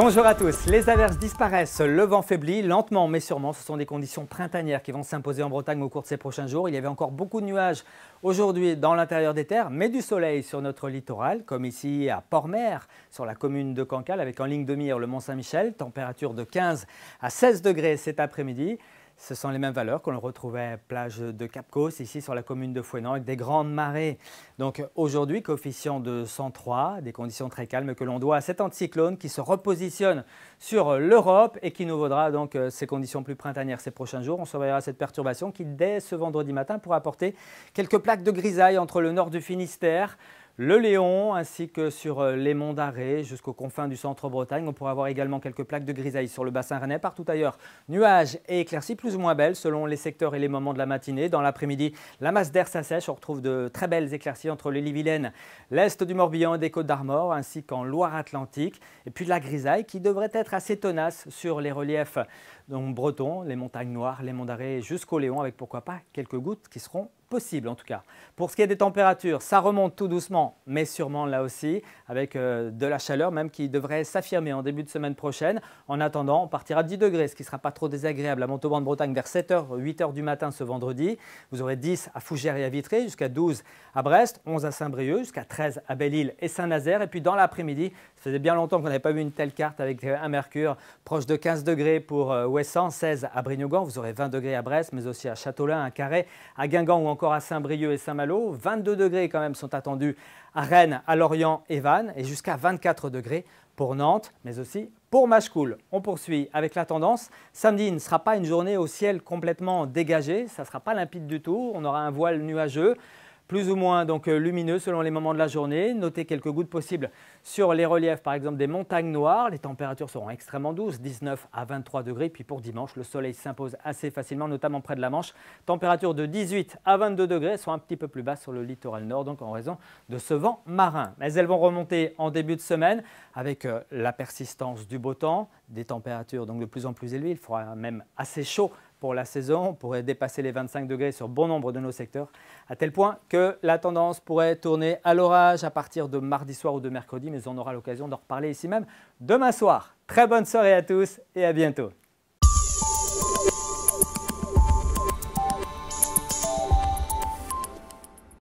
Bonjour à tous. Les averses disparaissent, le vent faiblit lentement mais sûrement. Ce sont des conditions printanières qui vont s'imposer en Bretagne au cours de ces prochains jours. Il y avait encore beaucoup de nuages aujourd'hui dans l'intérieur des terres, mais du soleil sur notre littoral, comme ici à Port-Mer, sur la commune de Cancale, avec en ligne de mire le Mont-Saint-Michel, température de 15 à 16 degrés cet après-midi. Ce sont les mêmes valeurs qu'on le retrouvait à plage de Capcos, ici sur la commune de Fouesnant, avec des grandes marées. Donc aujourd'hui, coefficient de 103, des conditions très calmes que l'on doit à cet anticyclone qui se repositionne sur l'Europe et qui nous vaudra donc ces euh, conditions plus printanières ces prochains jours. On surveillera cette perturbation qui, dès ce vendredi matin, pourra apporter quelques plaques de grisaille entre le nord du Finistère, le Léon ainsi que sur euh, les monts d'Arrée jusqu'aux confins du centre-Bretagne. On pourrait avoir également quelques plaques de grisaille sur le bassin rennais. Partout ailleurs, nuages et éclaircies plus ou moins belles selon les secteurs et les moments de la matinée. Dans l'après-midi, la masse d'air s'assèche. On retrouve de très belles éclaircies entre les vilaine l'est du Morbihan et des Côtes d'Armor ainsi qu'en Loire-Atlantique. Et puis de la grisaille qui devrait être assez tenace sur les reliefs bretons, les montagnes noires, les monts d'Arrée jusqu'au Léon avec pourquoi pas quelques gouttes qui seront possible en tout cas. Pour ce qui est des températures, ça remonte tout doucement, mais sûrement là aussi, avec euh, de la chaleur même qui devrait s'affirmer en début de semaine prochaine. En attendant, on partira de 10 degrés, ce qui ne sera pas trop désagréable à Montauban de Bretagne vers 7h, 8h du matin ce vendredi. Vous aurez 10 à Fougères et à Vitré, jusqu'à 12 à Brest, 11 à Saint-Brieuc, jusqu'à 13 à Belle-Île et Saint-Nazaire. Et puis dans l'après-midi, ça faisait bien longtemps qu'on n'avait pas vu une telle carte avec euh, un mercure proche de 15 degrés pour euh, Ouessant, 16 à Brignogan, vous aurez 20 degrés à Brest, mais aussi à Châteaulin, à Carré, à Guingamp encore à Saint-Brieuc et Saint-Malo. 22 degrés quand même sont attendus à Rennes, à Lorient et Vannes et jusqu'à 24 degrés pour Nantes, mais aussi pour Machecoul. On poursuit avec la tendance. Samedi ne sera pas une journée au ciel complètement dégagé, ça ne sera pas limpide du tout, on aura un voile nuageux plus ou moins donc euh, lumineux selon les moments de la journée. Notez quelques gouttes possibles sur les reliefs, par exemple des montagnes noires. Les températures seront extrêmement douces, 19 à 23 degrés. Puis pour dimanche, le soleil s'impose assez facilement, notamment près de la Manche. Températures de 18 à 22 degrés, sont un petit peu plus basses sur le littoral nord, donc en raison de ce vent marin. Mais elles vont remonter en début de semaine avec euh, la persistance du beau temps, des températures donc de plus en plus élevées. Il fera même assez chaud pour la saison. On pourrait dépasser les 25 degrés sur bon nombre de nos secteurs, à tel point que la tendance pourrait tourner à l'orage à partir de mardi soir ou de mercredi, mais on aura l'occasion d'en reparler ici même demain soir. Très bonne soirée à tous et à bientôt.